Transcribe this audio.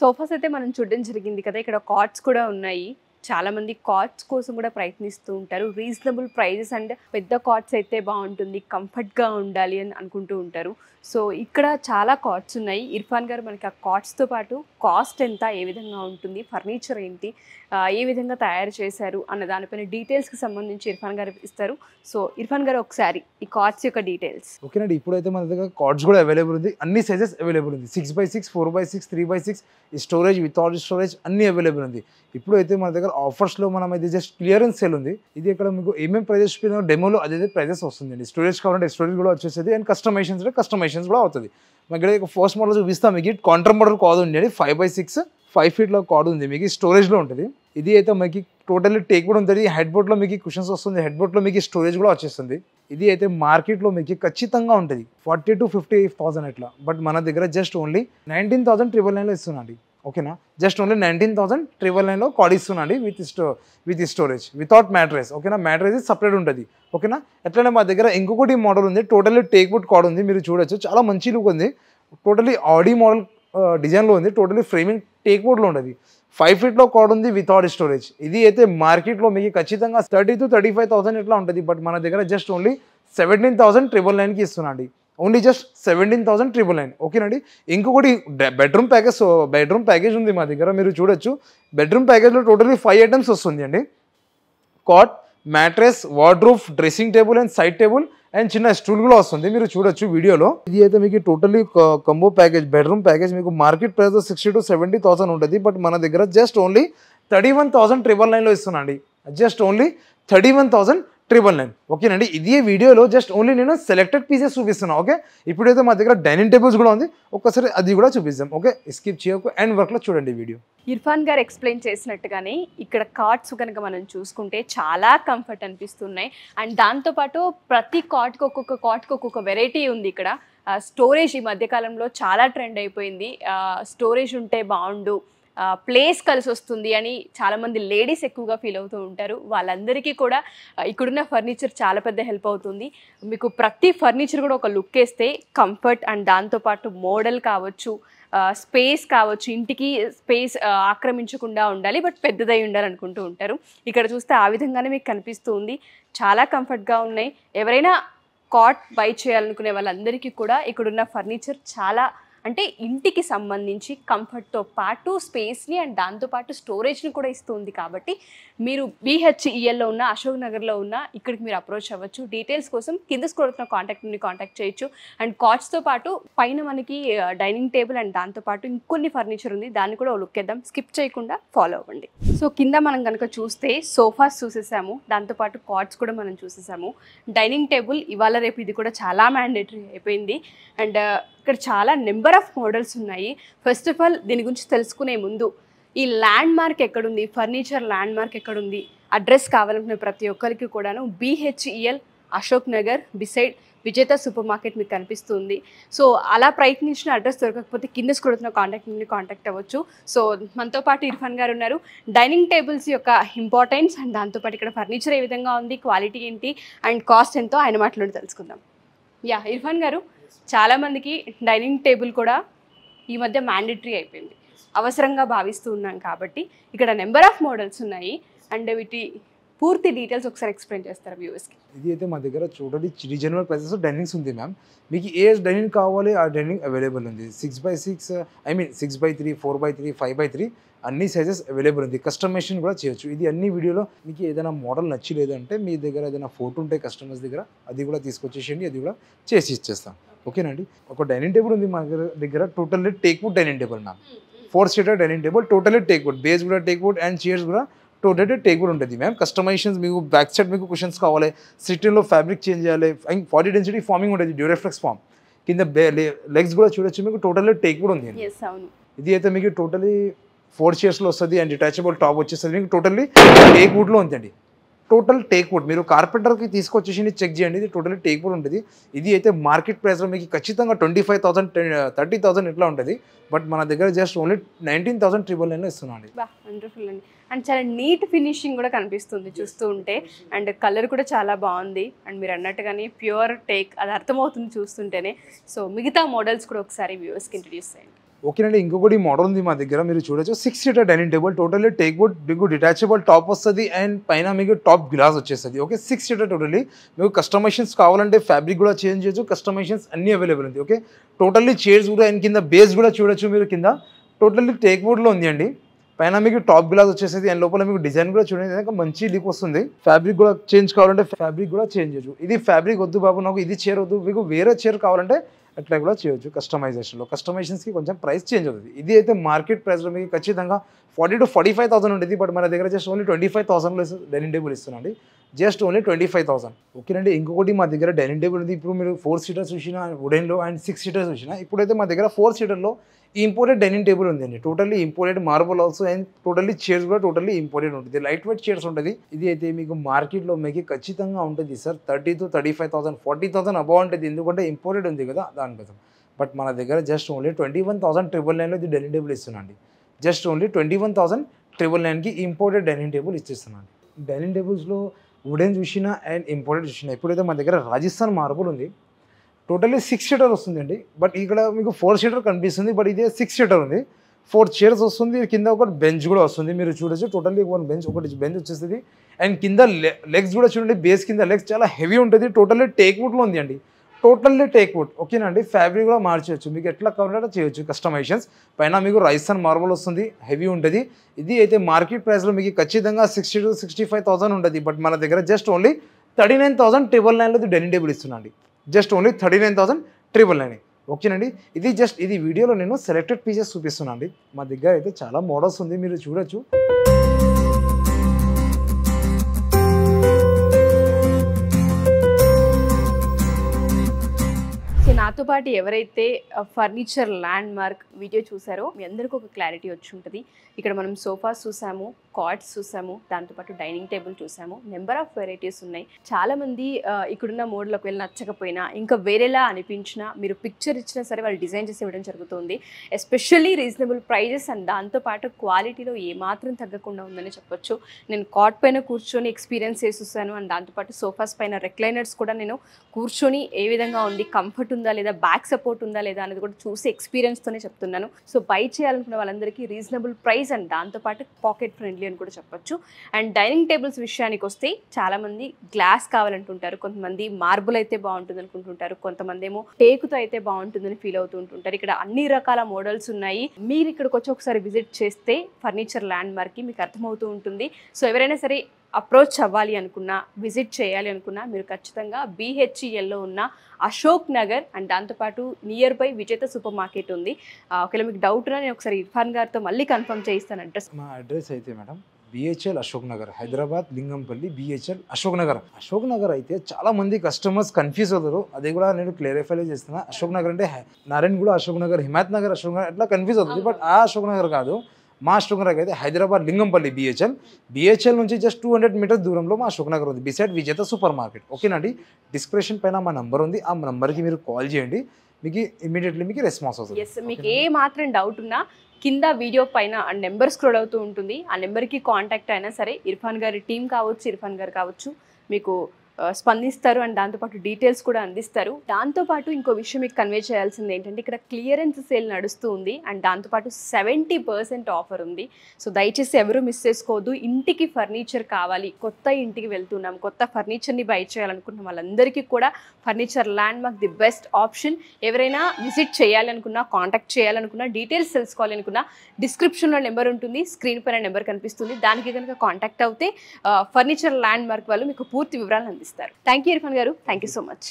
sofas అయితే మనం చూడడం జరిగింది కదా ఇక్కడ కార్డ్స్ కూడా ఉన్నాయి చాలామంది కాట్స్ కోసం కూడా ప్రయత్నిస్తూ ఉంటారు రీజనబుల్ ప్రైజెస్ అండ్ పెద్ద కాట్స్ అయితే బాగుంటుంది కంఫర్ట్గా ఉండాలి అని అనుకుంటూ ఉంటారు సో ఇక్కడ చాలా కాట్స్ ఉన్నాయి ఇర్ఫాన్ గారు మనకి ఆ కార్డ్స్తో పాటు కాస్ట్ ఎంత ఏ విధంగా ఉంటుంది ఫర్నిచర్ ఏంటి ఏ విధంగా తయారు చేశారు అన్న దానిపైన డీటెయిల్స్కి సంబంధించి ఇర్ఫాన్ గారు ఇస్తారు సో ఇర్ఫాన్ గారు ఒకసారి ఈ కార్డ్స్ యొక్క డీటెయిల్స్ ఓకేనండి ఇప్పుడైతే మన దగ్గర కార్డ్స్ కూడా అవైలబుల్ ఉంది అన్ని సైజెస్ అవైలబుల్ ఉంది six by six four by six three by six storage with storage అన్ని అవైలబుల్ ఉంది ఇప్పుడైతే మన దగ్గర ఆఫర్స్లో మనం ఇది జస్ట్ క్లియరెన్స్ సేల్ ఉంది ఇది ఇక్కడ మీకు ఏమేమి ప్రైజెస్ చెప్పిన డెమోలో అదే ప్రైజెస్ వస్తుందండి స్టోరేజ్ కావాలంటే స్టోరేజ్ కూడా వచ్చేసేది అండ్ కస్టమైజేషన్స్ అంటే కస్టమైజేషన్స్ కూడా అవుతుంది మా ఇక్కడ ఫస్ట్ మోడల్ చూపిస్తాం మీకు కాంట్రా మోడల్ కాదు అండి ఫైవ్ బై సిక్స్ ఫైవ్ ఫీట్లో కాదు ఉంది మీకు స్టోరేజ్లో ఉంటుంది ఇది అయితే మీకు టోటల్లీ టేక్ కూడా ఉంటుంది హెడ్ బోర్డ్లో మీకు క్వశ్చన్స్ వస్తుంది హెడ్ బోర్డ్లో మీకు స్టోరేజ్ కూడా వచ్చేస్తుంది ఇది అయితే మార్కెట్లో మీకు ఖచ్చితంగా ఉంటుంది ఫార్టీ టు ఫిఫ్టీ థౌసండ్ అట్లా బట్ మన దగ్గర just only nineteen thousand triple నైన్లో ఇస్తున్నాండి ఓకేనా just only nineteen thousand triple నైన్లో కార్డ్ ఇస్తున్నాండి విత్ స్టో విత్ స్టోరేజ్ వితౌట్ మ్యాట్రెస్ ఓకేనా మ్యాట్రెస్ సపరేట్ ఉంటుంది ఓకేనా ఎట్లనే మా దగ్గర ఇంకొకటి మోడల్ ఉంది టోటల్లీ బుట్ కార్డ్ ఉంది మీరు చూడొచ్చు చాలా మంచి లుక్ ఉంది టోటలీ ఆడీ మోడల్ డిజైన్లో ఉంది టోటలీ ఫ్రేమింగ్ టేక్ టేక్వుడ్లో ఉంటుంది ఫైవ్ ఫీట్లో కార్డ్ ఉంది వితౌట్ స్టోరేజ్ ఇది అయితే మార్కెట్లో మీకు ఖచ్చితంగా thirty to thirty five thousand ఇట్లా ఉంటుంది బట్ మన దగ్గర just only seventeen thousand triple నైన్కి ఇస్తున్నాండి only just seventeen thousand triple nine ఓకేనండి ఇంకొకటి బెడ్రూమ్ ప్యాకేజ్ బెడ్రూమ్ ప్యాకేజ్ ఉంది మా దగ్గర మీరు చూడొచ్చు బెడ్రూమ్ ప్యాకేజ్లో టోటల్లీ ఫైవ్ ఐటమ్స్ వస్తుంది అండి cot mattress wardrobe dressing table and side table and చిన్న స్టూల్ కూడా వస్తుంది మీరు చూడొచ్చు వీడియోలో ఇది అయితే మీకు totally combo package bedroom package మీకు market price sixty to seventy thousand ఉంటుంది బట్ మన దగ్గర just only thirty one thousand triple నైన్లో ఇస్తున్నాండి just only thirty one thousand triple nine ఓకేనండి ఇది వీడియోలో జస్ట్ ఓన్లీ నేను సెలెక్టెడ్ పీసెస్ చూపిస్తున్నాను ఓకే ఇప్పుడైతే మా దగ్గర డైనింగ్ టేబుల్స్ కూడా ఉంది ఒక్కసారి అది కూడా చూపిస్తాం ఓకే స్కిప్ చేయకు అండ్ వర్క్లో చూడండి వీడియో ఇర్ఫాన్ గారు ఎక్స్ప్లెయిన్ చేసినట్టుగానే ఇక్కడ కార్డ్స్ కనుక మనం చూసుకుంటే చాలా కంఫర్ట్ అనిపిస్తున్నాయి అండ్ దాంతోపాటు ప్రతి కార్డ్కి ఒక్కొక్క కార్డ్కి ఒక్కొక్క వెరైటీ ఉంది ఇక్కడ స్టోరేజ్ ఈ మధ్యకాలంలో చాలా ట్రెండ్ అయిపోయింది స్టోరేజ్ ఉంటే బాగుండు ప్లేస్ కలిసి వస్తుంది అని చాలామంది లేడీస్ ఎక్కువగా ఫీల్ అవుతూ ఉంటారు వాళ్ళందరికీ కూడా ఇక్కడున్న ఫర్నిచర్ చాలా పెద్ద హెల్ప్ అవుతుంది మీకు ప్రతి ఫర్నిచర్ కూడా ఒక లుక్ వేస్తే కంఫర్ట్ అండ్ దాంతోపాటు మోడల్ కావచ్చు స్పేస్ కావచ్చు ఇంటికి స్పేస్ ఆక్రమించకుండా ఉండాలి బట్ పెద్దదై ఉండాలనుకుంటూ ఉంటారు ఇక్కడ చూస్తే ఆ విధంగానే మీకు కనిపిస్తూ ఉంది చాలా కంఫర్ట్గా ఉన్నాయి ఎవరైనా కాట్ బై చేయాలనుకునే వాళ్ళందరికీ కూడా ఇక్కడున్న ఫర్నిచర్ చాలా అంటే ఇంటికి సంబంధించి కంఫర్ట్తో పాటు స్పేస్ని అండ్ దాంతోపాటు స్టోరేజ్ని కూడా ఇస్తుంది కాబట్టి మీరు బీహెచ్ఈఎల్లో ఉన్న అశోక్ నగర్లో ఉన్న ఇక్కడికి మీరు అప్రోచ్ అవ్వచ్చు డీటెయిల్స్ కోసం కింద స్కూల్ కాంటాక్ట్ నుండి కాంటాక్ట్ చేయొచ్చు అండ్ కాట్స్తో పాటు పైన మనకి డైనింగ్ టేబుల్ అండ్ దాంతోపాటు ఇంకొన్ని ఫర్నిచర్ ఉంది దాన్ని కూడా లుక్ ఇద్దాం స్కిప్ చేయకుండా ఫాలో అవ్వండి సో కింద మనం కనుక చూస్తే సోఫాస్ చూసేసాము దాంతోపాటు కార్డ్స్ కూడా మనం చూసేసాము డైనింగ్ టేబుల్ ఇవాళ రేపు ఇది కూడా చాలా మ్యాండేటరీ అయిపోయింది అండ్ ఇక్కడ చాలా నెంబర్ ఆఫ్ మోడల్స్ ఉన్నాయి ఫస్ట్ ఆఫ్ ఆల్ దీని గురించి తెలుసుకునే ముందు ఈ ల్యాండ్ మార్క్ ఎక్కడుంది ఫర్నిచర్ ల్యాండ్ మార్క్ ఎక్కడుంది అడ్రస్ కావాలనుకునే ప్రతి ఒక్కరికి కూడాను BHEL Ashok Nagar beside Vijetha supermarket మీకు కనిపిస్తుంది సో అలా ప్రయత్నించిన అడ్రస్ దొరకకపోతే కింద స్కూడుతున్న కాంటాక్ట్ నుండి కాంటాక్ట్ అవ్వచ్చు సో మనతో పాటు ఇర్ఫాన్ గారు ఉన్నారు డైనింగ్ టేబుల్స్ యొక్క ఇంపార్టెన్స్ అండ్ దాంతోపాటు ఇక్కడ ఫర్నిచర్ ఏ విధంగా ఉంది క్వాలిటీ ఏంటి అండ్ కాస్ట్ ఎంతో ఆయన మాటలు తెలుసుకుందాం యా ఇర్ఫాన్ గారు చాలామందికి డైనింగ్ టేబుల్ కూడా ఈ మధ్య మ్యాండేటరీ అయిపోయింది అవసరంగా భావిస్తూ ఉన్నాం కాబట్టి ఇక్కడ నెంబర్ ఆఫ్ మోడల్స్ ఉన్నాయి అండ్ వీటి పూర్తి డీటెయిల్స్ ఒకసారి ఎక్స్ప్లెయిన్ చేస్తారు వ్యూవర్స్కి ఇది అయితే మా దగ్గర చూడండి రీజనబుల్ ప్రైసెస్ డైనింగ్స్ ఉంది మ్యామ్ మీకు ఏ డైనింగ్ కావాలి ఆ డైనింగ్ అవైలబుల్ ఉంది six by six I mean six by three four by three five by three అన్ని సైజెస్ అవైలబుల్ ఉంది కస్టమైజేషన్ కూడా చేయొచ్చు ఇది అన్ని వీడియోలో మీకు ఏదైనా మోడల్ నచ్చలేదంటే మీ దగ్గర ఏదైనా ఫోటో ఉంటే కస్టమర్స్ దగ్గర అది కూడా తీసుకొచ్చేసేయండి అది కూడా చేసి ఇచ్చేస్తాం ఓకేనండి ఒక డైనింగ్ టేబుల్ ఉంది మా దగ్గర totally teakwood dining table ma'am four seater dining table totally teakwood base కూడా టేక్వుడ్ అండ్ చైర్స్ కూడా టూ హండ్రెడ్ టేక్ కూడా ఉంటుంది మ్యామ్ కస్టమైజేషన్స్ మీకు బ్యాక్ సైడ్ మీకు క్వశ్చన్స్ కావాలి సిటీలో ఫ్యాబ్రిక్ చేంజ్ చేయాలి అండ్ ఫార్టీ డెన్సిటీ ఫార్మింగ్ ఉంటుంది డ్యూరెఫ్లెక్స్ ఫామ్ కింద లెగ్స్ కూడా చూడొచ్చు మీకు టోటల్ టేక్ కూడా ఉంది ఇది అయితే మీకు టోటలీ ఫోర్ చైర్స్లో వస్తుంది అండ్ డిటాచబుల్ టాప్ వచ్చేస్తుంది మీకు టోటల్లీ టేక్ వుడ్లో ఉందండి టోటల్ టేక్ వుడ్ మీరు కార్పెంటర్కి తీసుకొచ్చేసి చెక్ చేయండి ఇది టోటల్లీ టేక్ వుడ్ ఉంటుంది ఇది అయితే మార్కెట్ ప్రైస్లో మీకు ఖచ్చితంగా twenty five thousand thirty thousand ఇట్లా ఉంటుంది బట్ మన దగ్గర just only nineteen thousand triple నైన్లో ఇస్తున్నాం అండి వండర్ఫుల్ అండి అండ్ చాలా నీట్ ఫినిషింగ్ కూడా కనిపిస్తుంది చూస్తూ ఉంటే అండ్ కలర్ కూడా చాలా బాగుంది అండ్ మీరు అన్నట్టుగానే ప్యూర్ టేక్ అది అర్థమవుతుంది చూస్తుంటేనే సో మిగతా మోడల్స్ కూడా ఒకసారి వ్యూవర్స్కి ఇంట్రడ్యూస్ చేయండి ఓకేనండి ఇంకొకటి మోడల్ ఉంది మా దగ్గర మీరు చూడొచ్చు six seater dining table totally teak board మీకు డిటాచబుల్ టాప్ వస్తుంది అండ్ పైన మీకు టాప్ గ్లాస్ వచ్చేస్తుంది ఓకే సిక్స్ సీటర్ టోటల్లీ మీకు కస్టమైషన్స్ కావాలంటే ఫ్యాబ్రిక్ కూడా చేంజ్ చేయొచ్చు కస్టమైషన్స్ అన్ని అవైలబుల్ ఉంది ఓకే టోటల్లీ చైర్స్ కూడా అండ్ కింద బేస్ కూడా చూడొచ్చు మీరు కింద టోటల్లీ టేక్ బోర్డ్లో ఉంది అండి పైన మీకు టాప్ గ్లాస్ వచ్చేసి అండ్ లోపల మీకు డిజైన్ కూడా చూడండి మంచి లీక్ వస్తుంది ఫ్యాబ్రిక్ కూడా చేంజ్ కావాలంటే ఫ్యాబ్రిక్ కూడా చేంజ్ చేయొచ్చు ఇది ఫ్యాబ్రిక్ వద్దు బాబు నాకు ఇది చీర వద్దు మీకు వేరే చీర కావాలంటే అట్లా కూడా చేయొచ్చు కస్టమైజేషన్లో కస్టమైజేషన్స్కి కొంచెం ప్రైస్ చేంజ్ అవుతుంది ఇది అయితే మార్కెట్ ప్రైస్లో మీకు ఖచ్చితంగా forty to forty five thousand ఉంటుంది బట్ మన దగ్గర జస్ట్ ఓన్లీ ట్వంటీ ఫైవ్ థౌసండ్లో డైనింగ్ టేబుల్ ఇస్తున్నాండి just only twenty five thousand ఓకేనండి ఇంకొకటి మా దగ్గర డైనింగ్ టేబుల్ ఉంది ఇప్పుడు మీరు ఫోర్ సీటర్స్ చూసినా వుడెన్లో అండ్ సిక్స్ సీటర్స్ చూసినా ఇప్పుడైతే మా దగ్గర ఫోర్ సీటర్లో ఇంపోర్టెడ్ డైనింగ్ టేబుల్ ఉందండి totally imported marble also and totally chairs కూడా టోటల్లీ ఇంపోర్టెడ్ ఉంటుంది లైట్ వెయిట్ చైర్స్ ఉంటుంది ఇది అయితే మీకు మార్కెట్లో మీకు ఖచ్చితంగా ఉంటుంది sir thirty to thirty five thousand forty thousand above ఉంటుంది ఎందుకంటే ఇంపోర్టెడ్ ఉంది కదా దానికోసం బట్ మన దగ్గర just only twenty one thousand triple నైన్లో ఇది డైనింగ్ టేబుల్ ఇస్తున్నాండి just only twenty one thousand triple నైన్కి ఇంపోర్టెడ్ డైనింగ్ టేబుల్ ఇచ్చిస్తున్నాను డైనింగ్ టేబుల్స్లో వుడెన్ చూసినా అండ్ ఇంపోర్టెడ్ చూసినా ఇప్పుడైతే మన దగ్గర రాజస్థాన్ మార్బుల్ ఉంది టోటల్లీ సిక్స్ సీటర్ వస్తుందండి బట్ ఇక్కడ మీకు ఫోర్ సీటర్ కనిపిస్తుంది బట్ ఇదే సిక్స్ సీటర్ ఉంది ఫోర్ చైర్స్ వస్తుంది కింద ఒకటి బెంచ్ కూడా వస్తుంది మీరు చూడొచ్చు టోటల్లీ వన్ బెంచ్ ఒకటి బెంచ్ వచ్చేస్తుంది అండ్ కింద లెగ్స్ కూడా చూడండి బేస్ కింద లెగ్స్ చాలా హెవీ ఉంటుంది టోటల్లీ టేక్వుడ్లో ఉంది అండి టోటల్లీ వుడ్ ఓకేనా అండి ఫ్యాబ్రిక్ కూడా మార్చేయచ్చు మీకు ఎట్లా కావాలంటే చేయొచ్చు కస్టమైజేషన్స్ పైన మీకు రైస్ అండ్ మార్బల్ వస్తుంది హెవీ ఉంటుంది ఇది అయితే మార్కెట్ ప్రైస్లో మీకు ఖచ్చితంగా sixty to sixty five thousand but మన దగ్గర just only thirty nine thousand table నైన్లో డైనింగ్ టేబుల్ ఇస్తున్నాండి just only thirty nine thousand triple nine ఓకేనండి ఇది జస్ట్ ఇది వీడియోలో నేను సెలెక్టెడ్ పీసెస్ చూపిస్తున్నాను అండి మా దగ్గర అయితే చాలా మోడల్స్ ఉంది మీరు చూడొచ్చు నాతో పాటు ఎవరైతే ఫర్నిచర్ ల్యాండ్ మార్క్ వీడియో చూసారో మీ అందరికీ ఒక క్లారిటీ వచ్చి ఉంటుంది ఇక్కడ మనం సోఫాస్ చూసాము కార్డ్స్ చూసాము దాంతోపాటు డైనింగ్ టేబుల్ చూసాము నెంబర్ ఆఫ్ వెరైటీస్ ఉన్నాయి చాలామంది ఇక్కడున్న మోడ్లకు వెళ్ళి నచ్చకపోయినా ఇంకా వేరేలా అనిపించినా మీరు పిక్చర్ ఇచ్చినా సరే వాళ్ళు డిజైన్ చేసి ఇవ్వడం జరుగుతుంది ఎస్పెషల్లీ రీజనబుల్ ప్రైజెస్ అండ్ దాంతోపాటు క్వాలిటీలో ఏమాత్రం తగ్గకుండా ఉందని చెప్పొచ్చు నేను కాట్ పైన కూర్చొని ఎక్స్పీరియన్స్ వస్తాను అండ్ దాంతోపాటు సోఫాస్ పైన రెక్లైనర్స్ కూడా నేను కూర్చొని ఏ విధంగా ఉంది కంఫర్ట్ ఉందా లేదా బ్యాక్ సపోర్ట్ ఉందా లేదా అనేది కూడా చూసి ఎక్స్పీరియన్స్తోనే చెప్తున్నాను సో బై చేయాలనుకున్న వాళ్ళందరికీ రీజనబుల్ ప్రైస్ అండ్ దాంతోపాటు పాకెట్ ఫ్రెండ్లీ అని కూడా చెప్పొచ్చు అండ్ డైనింగ్ టేబుల్స్ విషయానికి వస్తే చాలామంది గ్లాస్ కావాలంటుంటారు కొంతమంది మార్బుల్ అయితే బాగుంటుంది అనుకుంటుంటారు కొంతమంది ఏమో టేకుతో అయితే బాగుంటుందని ఫీల్ అవుతూ ఉంటుంటారు ఇక్కడ అన్ని రకాల మోడల్స్ ఉన్నాయి మీరు ఇక్కడికి వచ్చి ఒకసారి విజిట్ చేస్తే ఫర్నిచర్ ల్యాండ్ మార్క్కి మీకు అర్థమవుతూ ఉంటుంది సో ఎవరైనా సరే అప్రోచ్ అవ్వాలి అనుకున్నా విజిట్ చేయాలి అనుకున్నా మీరు ఖచ్చితంగా బీహెచ్ఈఎల్లో e ఉన్న అశోక్ నగర్ అండ్ దాంతోపాటు nearby Vijetha supermarket ఉంది ఒకవేళ మీకు డౌట్ నేను ఒకసారి ఇర్ఫాన్ గారితో మళ్ళీ కన్ఫర్మ్ చేయిస్తాను అడ్రస్ మా అడ్రస్ అయితే madam BHEL e Ashok Nagar Hyderabad Lingampally BHEL e Ashok Nagar Ashok Nagar అయితే చాలా మంది కస్టమర్స్ కన్ఫ్యూజ్ అవుతారు అది కూడా నేను క్లారిఫై చేస్తున్నా అశోక్ నగర్ అంటే నారాయణ కూడా అశోక్ నగర్ హిమాయత్ నగర్ అశోక్ నగర్ అట్లా కన్ఫ్యూజ్ అవుతుంది బట్ ఆ అశోక్ నగర్ కాదు మా నగర్ అయితే హైదరాబాద్ లింగంపల్లి బిహెచ్ఎల్ బిహెచ్ఎల్ నుంచి జస్ట్ టూ హండ్రెడ్ మీటర్ దూరంలో మా నగర్ ఉంది బిసైడ్ విజేత సూపర్ మార్కెట్ ఓకేనండి డిస్క్రిప్షన్ పైన మా నెంబర్ ఉంది ఆ నెంబర్కి మీరు కాల్ చేయండి మీకు ఇమీడియట్లీ మీకు రెస్పాన్స్ అవుతుంది ఎస్ మీకు ఏ మాత్రం డౌట్ ఉన్నా కింద వీడియో పైన ఆ నెంబర్ స్క్రోల్ అవుతూ ఉంటుంది ఆ నెంబర్కి కాంటాక్ట్ అయినా సరే ఇర్ఫాన్ గారి టీం కావచ్చు ఇర్ఫాన్ గారు కావచ్చు మీకు స్పందిస్తారు అండ్ దాంతోపాటు డీటెయిల్స్ కూడా అందిస్తారు దాంతోపాటు ఇంకో విషయం మీకు కన్వే చేయాల్సింది ఏంటంటే ఇక్కడ క్లియరెన్స్ సేల్ నడుస్తూ ఉంది అండ్ దాంతోపాటు సెవెంటీ పర్సెంట్ ఆఫర్ ఉంది సో దయచేసి ఎవరు మిస్ చేసుకోవద్దు ఇంటికి ఫర్నిచర్ కావాలి కొత్త ఇంటికి వెళ్తున్నాం కొత్త ఫర్నిచర్ని బై చేయాలనుకున్న వాళ్ళందరికీ కూడా furniture landmark the best option ఎవరైనా విజిట్ చేయాలనుకున్నా కాంటాక్ట్ చేయాలనుకున్నా డీటెయిల్స్ తెలుసుకోవాలనుకున్నా డిస్క్రిప్షన్లో నెంబర్ ఉంటుంది స్క్రీన్ పైన నెంబర్ కనిపిస్తుంది దానికి కనుక కాంటాక్ట్ అవుతే ఫర్నిచర్ ల్యాండ్ మార్క్ వాళ్ళు మీకు పూర్తి వివరాలు అందిస్తారు అందిస్తారు థ్యాంక్ యూ ఇర్ఫాన్ గారు థ్యాంక్ సో మచ్